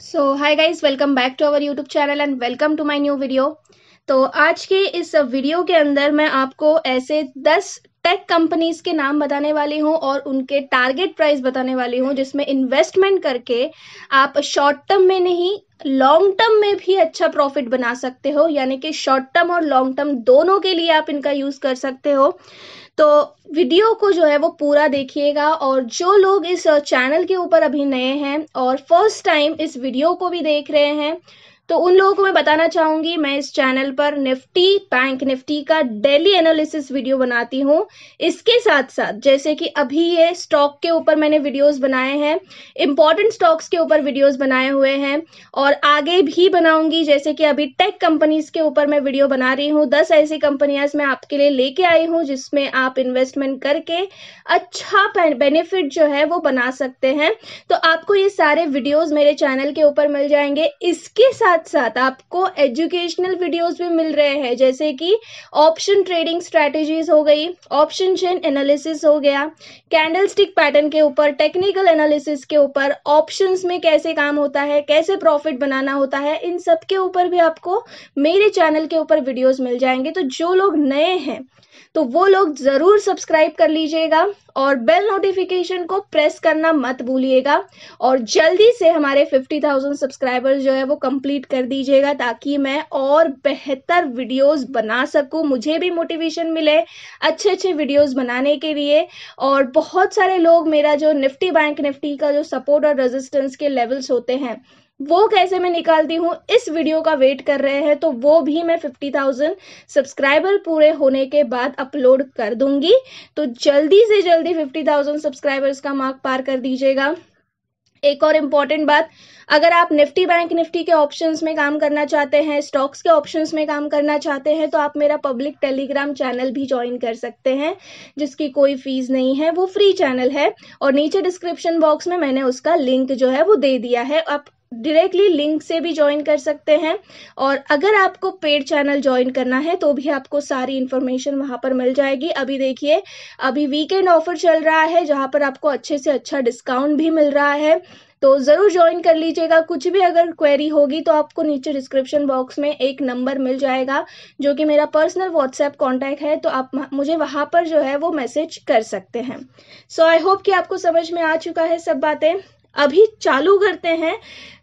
so hi guys welcome back to our YouTube channel and welcome to my new video तो आज के इस video के अंदर मैं आपको ऐसे 10 टेक कंपनीज के नाम बताने वाली हूँ और उनके टारगेट प्राइस बताने वाली हूँ जिसमें इन्वेस्टमेंट करके आप शॉर्ट टर्म में नहीं लॉन्ग टर्म में भी अच्छा प्रॉफिट बना सकते हो यानी कि शॉर्ट टर्म और लॉन्ग टर्म दोनों के लिए आप इनका यूज़ कर सकते हो तो वीडियो को जो है वो पूरा देखिएगा और जो लोग इस चैनल के ऊपर अभी नए हैं और फर्स्ट टाइम इस वीडियो को भी देख रहे हैं तो उन लोगों को मैं बताना चाहूंगी मैं इस चैनल पर निफ्टी बैंक निफ्टी का डेली एनालिसिस वीडियो बनाती हूं इसके साथ साथ जैसे कि अभी ये स्टॉक के ऊपर मैंने वीडियोस बनाए हैं इंपॉर्टेंट स्टॉक्स के ऊपर वीडियोस बनाए हुए हैं और आगे भी बनाऊंगी जैसे कि अभी टेक कंपनीज के ऊपर मैं वीडियो बना रही हूँ दस ऐसी कंपनियां मैं आपके लिए लेके आई हूँ जिसमें आप इन्वेस्टमेंट करके अच्छा बेनिफिट जो है वो बना सकते हैं तो आपको ये सारे वीडियोज मेरे चैनल के ऊपर मिल जाएंगे इसके साथ साथ साथ आपको एजुकेशनल वीडियोस भी मिल रहे हैं जैसे कि ऑप्शन ट्रेडिंग स्ट्रैटेजीज हो गई ऑप्शन चेन एनालिसिस हो गया कैंडलस्टिक पैटर्न के ऊपर टेक्निकल एनालिसिस के ऊपर ऑप्शंस में कैसे काम होता है कैसे प्रॉफिट बनाना होता है इन सब के ऊपर भी आपको मेरे चैनल के ऊपर वीडियोज मिल जाएंगे तो जो लोग नए हैं तो वो लोग ज़रूर सब्सक्राइब कर लीजिएगा और बेल नोटिफिकेशन को प्रेस करना मत भूलिएगा और जल्दी से हमारे 50,000 सब्सक्राइबर्स जो है वो कंप्लीट कर दीजिएगा ताकि मैं और बेहतर वीडियोस बना सकूं मुझे भी मोटिवेशन मिले अच्छे अच्छे वीडियोस बनाने के लिए और बहुत सारे लोग मेरा जो निफ्टी बैंक निफ्टी का जो सपोर्ट और रेजिस्टेंस के लेवल्स होते हैं वो कैसे मैं निकालती हूँ इस वीडियो का वेट कर रहे हैं तो वो भी मैं 50,000 सब्सक्राइबर पूरे होने के बाद अपलोड कर दूंगी तो जल्दी से जल्दी 50,000 सब्सक्राइबर्स का मार्क पार कर दीजिएगा एक और इम्पॉर्टेंट बात अगर आप निफ्टी बैंक निफ्टी के ऑप्शंस में काम करना चाहते हैं स्टॉक्स के ऑप्शंस में काम करना चाहते हैं तो आप मेरा पब्लिक टेलीग्राम चैनल भी ज्वाइन कर सकते हैं जिसकी कोई फीस नहीं है वो फ्री चैनल है और नीचे डिस्क्रिप्शन बॉक्स में मैंने उसका लिंक जो है वो दे दिया है आप डायरेक्टली लिंक से भी ज्वाइन कर सकते हैं और अगर आपको पेड चैनल ज्वाइन करना है तो भी आपको सारी इन्फॉर्मेशन वहां पर मिल जाएगी अभी देखिए अभी वीकेंड ऑफर चल रहा है जहां पर आपको अच्छे से अच्छा डिस्काउंट भी मिल रहा है तो ज़रूर ज्वाइन कर लीजिएगा कुछ भी अगर क्वेरी होगी तो आपको नीचे डिस्क्रिप्शन बॉक्स में एक नंबर मिल जाएगा जो कि मेरा पर्सनल व्हाट्सएप कॉन्टैक्ट है तो आप मुझे वहाँ पर जो है वो मैसेज कर सकते हैं सो आई होप कि आपको समझ में आ चुका है सब बातें अभी चालू करते हैं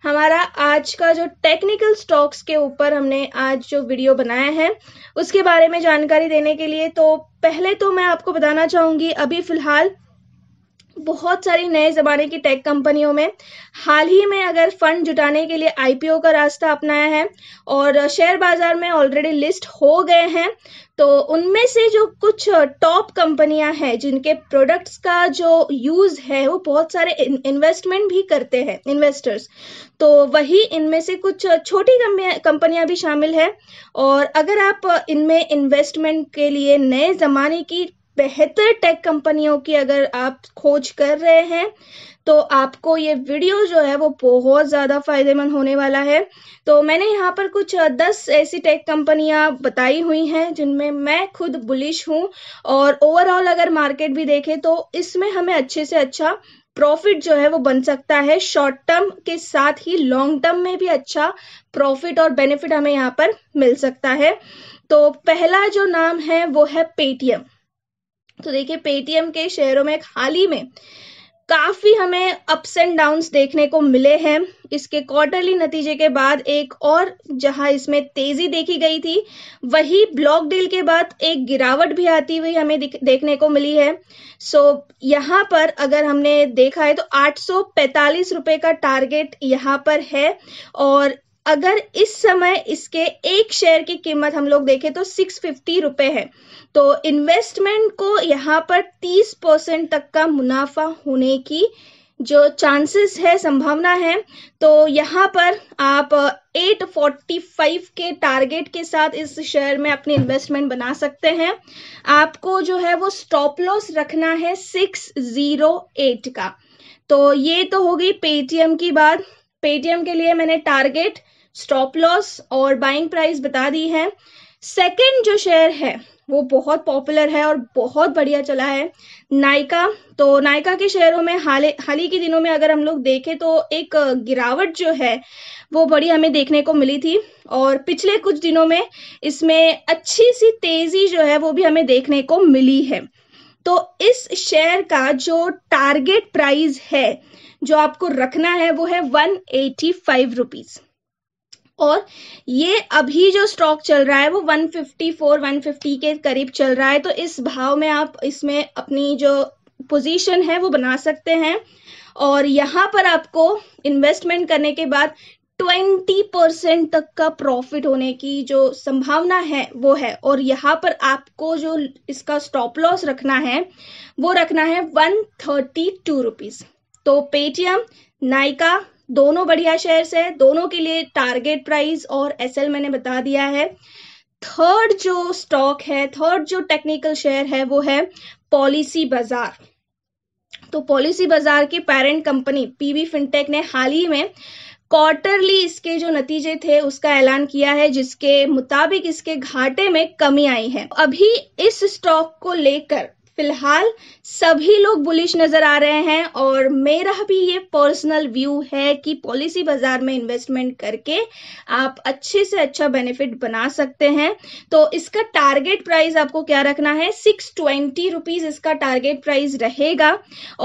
हमारा आज का जो टेक्निकल स्टॉक्स के ऊपर हमने आज जो वीडियो बनाया है उसके बारे में जानकारी देने के लिए तो पहले तो मैं आपको बताना चाहूँगी अभी फ़िलहाल बहुत सारी नए ज़माने की टेक कंपनियों में हाल ही में अगर फंड जुटाने के लिए आईपीओ का रास्ता अपनाया है और शेयर बाज़ार में ऑलरेडी लिस्ट हो गए हैं तो उनमें से जो कुछ टॉप कंपनियां हैं जिनके प्रोडक्ट्स का जो यूज़ है वो बहुत सारे इन्वेस्टमेंट भी करते हैं इन्वेस्टर्स तो वही इनमें से कुछ छोटी कंपनियां भी शामिल है और अगर आप इनमें इन्वेस्टमेंट के लिए नए ज़माने की बेहतर टेक कंपनियों की अगर आप खोज कर रहे हैं तो आपको ये वीडियो जो है वो बहुत ज़्यादा फायदेमंद होने वाला है तो मैंने यहाँ पर कुछ दस ऐसी टेक कंपनियाँ बताई हुई हैं जिनमें मैं खुद बुलिश हूँ और ओवरऑल अगर मार्केट भी देखें तो इसमें हमें अच्छे से अच्छा प्रॉफिट जो है वो बन सकता है शॉर्ट टर्म के साथ ही लॉन्ग टर्म में भी अच्छा प्रॉफिट और बेनिफिट हमें यहाँ पर मिल सकता है तो पहला जो नाम है वो है पेटीएम तो देखिए पेटीएम के शेयरों में हाल ही में काफ़ी हमें अप्स एंड डाउन्स देखने को मिले हैं इसके क्वार्टरली नतीजे के बाद एक और जहां इसमें तेज़ी देखी गई थी वही ब्लॉक डील के बाद एक गिरावट भी आती हुई हमें देखने को मिली है सो so, यहां पर अगर हमने देखा है तो आठ सौ का टारगेट यहां पर है और अगर इस समय इसके एक शेयर की कीमत हम लोग देखें तो सिक्स फिफ्टी रुपये है तो इन्वेस्टमेंट को यहाँ पर तीस परसेंट तक का मुनाफा होने की जो चांसेस है संभावना है तो यहाँ पर आप 845 के टारगेट के साथ इस शेयर में अपनी इन्वेस्टमेंट बना सकते हैं आपको जो है वो स्टॉप लॉस रखना है 608 का तो ये तो हो गई पेटीएम की बात पेटीएम के लिए मैंने टारगेट स्टॉप लॉस और बाइंग प्राइस बता दी है सेकेंड जो शेयर है वो बहुत पॉपुलर है और बहुत बढ़िया चला है नायका तो नायका के शेयरों में हाल हाल ही के दिनों में अगर हम लोग देखें तो एक गिरावट जो है वो बड़ी हमें देखने को मिली थी और पिछले कुछ दिनों में इसमें अच्छी सी तेजी जो है वो भी हमें देखने को मिली है तो इस शेयर का जो टारगेट प्राइस है जो आपको रखना है वो है वन एटी फाइव रुपीज़ और ये अभी जो स्टॉक चल रहा है वो 154 150 के करीब चल रहा है तो इस भाव में आप इसमें अपनी जो पोजीशन है वो बना सकते हैं और यहाँ पर आपको इन्वेस्टमेंट करने के बाद ट्वेंटी परसेंट तक का प्रॉफिट होने की जो संभावना है वो है और यहाँ पर आपको जो इसका स्टॉप लॉस रखना है वो रखना है वन थर्टी टू रुपीज तो पेटीएम नाइका दोनों बढ़िया शेयर्स है दोनों के लिए टारगेट प्राइस और एसएल मैंने बता दिया है थर्ड जो स्टॉक है थर्ड जो टेक्निकल शेयर है वो है पॉलिसी बाजार तो पॉलिसी बाजार के पेरेंट कंपनी पीवी फिनटेक ने हाल ही में क्वार्टरली इसके जो नतीजे थे उसका ऐलान किया है जिसके मुताबिक इसके घाटे में कमी आई है अभी इस स्टॉक को लेकर फिलहाल सभी लोग बुलिश नजर आ रहे हैं और मेरा भी ये पर्सनल व्यू है कि पॉलिसी बाजार में इन्वेस्टमेंट करके आप अच्छे से अच्छा बेनिफिट बना सकते हैं तो इसका टारगेट प्राइस आपको क्या रखना है सिक्स ट्वेंटी रुपीज इसका टारगेट प्राइस रहेगा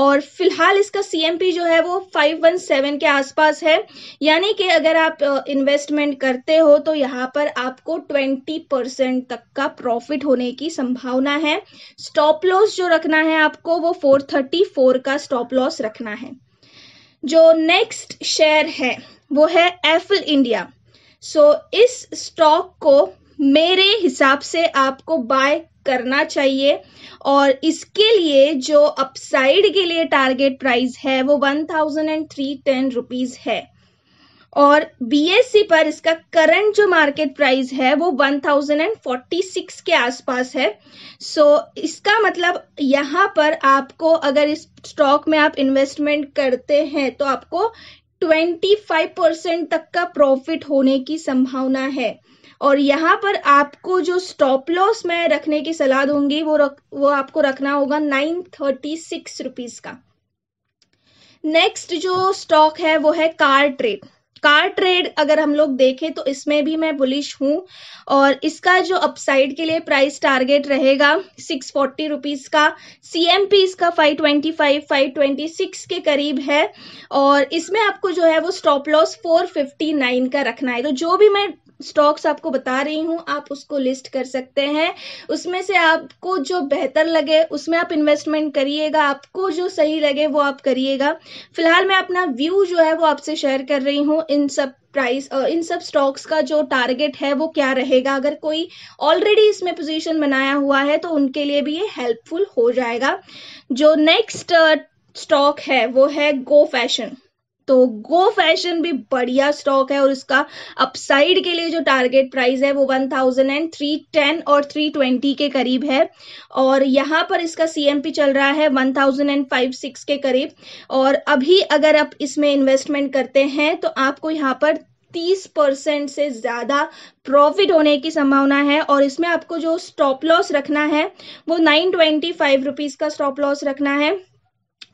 और फिलहाल इसका सीएमपी जो है वो फाइव वन सेवन के आसपास है यानी कि अगर आप इन्वेस्टमेंट करते हो तो यहाँ पर आपको ट्वेंटी परसेंट तक का प्रॉफिट होने की संभावना है स्टॉप लॉस लॉस जो रखना है आपको वो 434 का स्टॉप लॉस रखना है जो नेक्स्ट शेयर है वो है एफल इंडिया सो इस स्टॉक को मेरे हिसाब से आपको बाय करना चाहिए और इसके लिए जो अपसाइड के लिए टारगेट प्राइस है वो one thousand and three ten rupees है और बीएससी पर इसका करंट जो मार्केट प्राइस है वो 1046 के आसपास है सो so, इसका मतलब यहाँ पर आपको अगर इस स्टॉक में आप इन्वेस्टमेंट करते हैं तो आपको 25 परसेंट तक का प्रॉफिट होने की संभावना है और यहाँ पर आपको जो स्टॉप लॉस मैं रखने की सलाह दूंगी वो रख, वो आपको रखना होगा नाइन थर्टी सिक्स रुपीज का नेक्स्ट जो स्टॉक है वो है कार ट्रेड कार ट्रेड अगर हम लोग देखें तो इसमें भी मैं बुलिश हूँ और इसका जो अपसाइड के लिए प्राइस टारगेट रहेगा सिक्स फोर्टी रुपीज़ का सी एम पी इसका five twenty five five twenty six के करीब है और इसमें आपको जो है वो stop loss four fifty nine का रखना है तो जो भी मैं स्टॉक्स आपको बता रही हूँ आप उसको लिस्ट कर सकते हैं उसमें से आपको जो बेहतर लगे उसमें आप इन्वेस्टमेंट करिएगा आपको जो सही लगे वो आप करिएगा फिलहाल मैं अपना व्यू जो है वो आपसे शेयर कर रही हूँ इन सब प्राइस इन सब स्टॉक्स का जो टारगेट है वो क्या रहेगा अगर कोई ऑलरेडी इसमें पोजीशन बनाया हुआ है तो उनके लिए भी ये हेल्पफुल हो जाएगा जो नेक्स्ट स्टॉक है वो है गो फैशन तो गो फैशन भी बढ़िया स्टॉक है और इसका अपसाइड के लिए जो टारगेट प्राइस है वो one thousand and three ten और थ्री ट्वेंटी के करीब है और यहाँ पर इसका सी चल रहा है one thousand and five six के करीब और अभी अगर आप इसमें इन्वेस्टमेंट करते हैं तो आपको यहाँ पर तीस परसेंट से ज़्यादा प्रॉफिट होने की संभावना है और इसमें आपको जो स्टॉप लॉस रखना है वो नाइन ट्वेंटी फाइव रुपीज़ का स्टॉप लॉस रखना है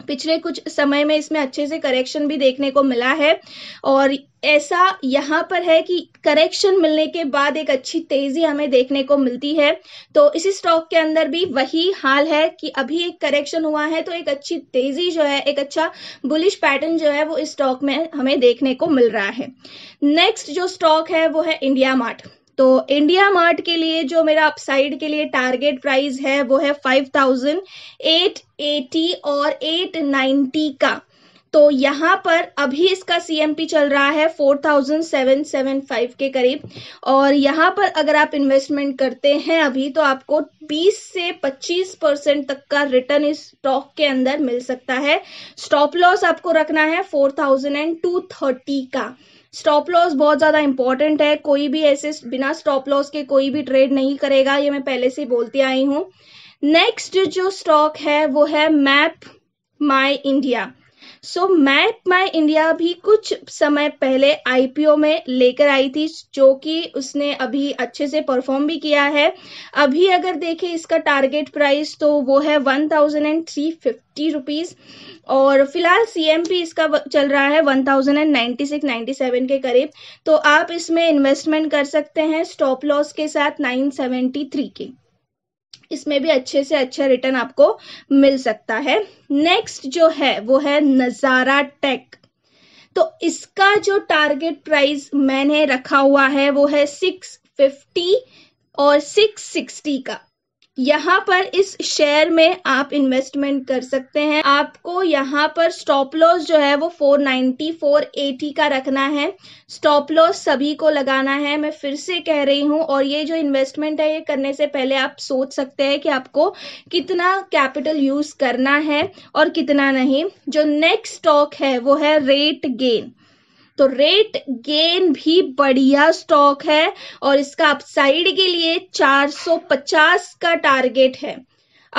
पिछले कुछ समय में इसमें अच्छे से करेक्शन भी देखने को मिला है और ऐसा यहाँ पर है कि करेक्शन मिलने के बाद एक अच्छी तेजी हमें देखने को मिलती है तो इसी स्टॉक के अंदर भी वही हाल है कि अभी एक करेक्शन हुआ है तो एक अच्छी तेजी जो है एक अच्छा बुलिश पैटर्न जो है वो इस स्टॉक में हमें देखने को मिल रहा है नेक्स्ट जो स्टॉक है वो है इंडिया मार्ट तो इंडिया मार्ट के लिए जो मेरा अपसाइड के लिए टारगेट प्राइस है वो है फाइव थाउजेंड एट एटी और एट नाइन्टी का तो यहाँ पर अभी इसका सीएमपी चल रहा है four thousand seven seven five के करीब और यहाँ पर अगर आप इन्वेस्टमेंट करते हैं अभी तो आपको बीस से पच्चीस परसेंट तक का रिटर्न इस स्टॉक के अंदर मिल सकता है स्टॉप लॉस आपको रखना है four thousand and two thirty का स्टॉप लॉस बहुत ज़्यादा इंपॉर्टेंट है कोई भी ऐसे बिना स्टॉप लॉस के कोई भी ट्रेड नहीं करेगा ये मैं पहले से बोलती आई हूँ नेक्स्ट जो स्टॉक है वो है MapmyIndia so MapmyIndia भी कुछ समय पहले आईपीओ में लेकर आई थी जो कि उसने अभी अच्छे से परफॉर्म भी किया है अभी अगर देखें इसका टारगेट प्राइस तो वो है one thousand and three fifty rupees और फिलहाल सी इसका चल रहा है one thousand and ninety six ninety seven के करीब तो आप इसमें इन्वेस्टमेंट कर सकते हैं स्टॉप लॉस के साथ नाइन सेवेंटी थ्री के इसमें भी अच्छे से अच्छा रिटर्न आपको मिल सकता है नेक्स्ट जो है वो है नज़ारा टेक तो इसका जो टारगेट प्राइस मैंने रखा हुआ है वो है सिक्स फिफ्टी और सिक्स सिक्सटी का यहाँ पर इस शेयर में आप इन्वेस्टमेंट कर सकते हैं आपको यहाँ पर स्टॉप लॉस जो है वो 490 480 का रखना है स्टॉप लॉस सभी को लगाना है मैं फिर से कह रही हूँ और ये जो इन्वेस्टमेंट है ये करने से पहले आप सोच सकते हैं कि आपको कितना कैपिटल यूज करना है और कितना नहीं जो नेक्स्ट स्टॉक है वो है रेट गेन तो रेट गेन भी बढ़िया स्टॉक है और इसका अपसाइड के लिए 450 का टारगेट है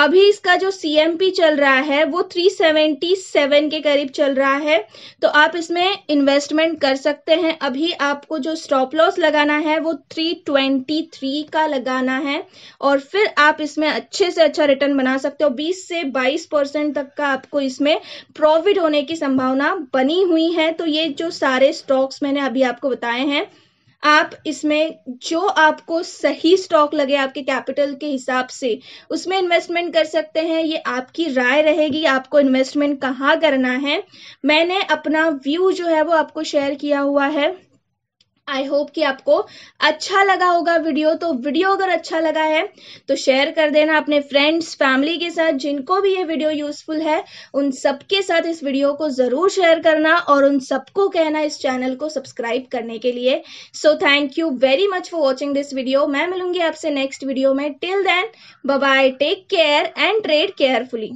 अभी इसका जो CMP चल रहा है वो 377 के करीब चल रहा है तो आप इसमें इन्वेस्टमेंट कर सकते हैं अभी आपको जो स्टॉप लॉस लगाना है वो 323 का लगाना है और फिर आप इसमें अच्छे से अच्छा रिटर्न बना सकते हो 20 से 22 परसेंट तक का आपको इसमें प्रॉफिट होने की संभावना बनी हुई है तो ये जो सारे स्टॉक्स मैंने अभी आपको बताए हैं आप इसमें जो आपको सही स्टॉक लगे आपके कैपिटल के हिसाब से उसमें इन्वेस्टमेंट कर सकते हैं ये आपकी राय रहेगी आपको इन्वेस्टमेंट कहाँ करना है मैंने अपना व्यू जो है वो आपको शेयर किया हुआ है आई होप कि आपको अच्छा लगा होगा वीडियो तो वीडियो अगर अच्छा लगा है तो शेयर कर देना अपने फ्रेंड्स फैमिली के साथ जिनको भी ये वीडियो यूजफुल है उन सबके साथ इस वीडियो को ज़रूर शेयर करना और उन सबको कहना इस चैनल को सब्सक्राइब करने के लिए so thank you very much for watching this video मैं मिलूंगी आपसे नेक्स्ट वीडियो में till then bye take care and trade carefully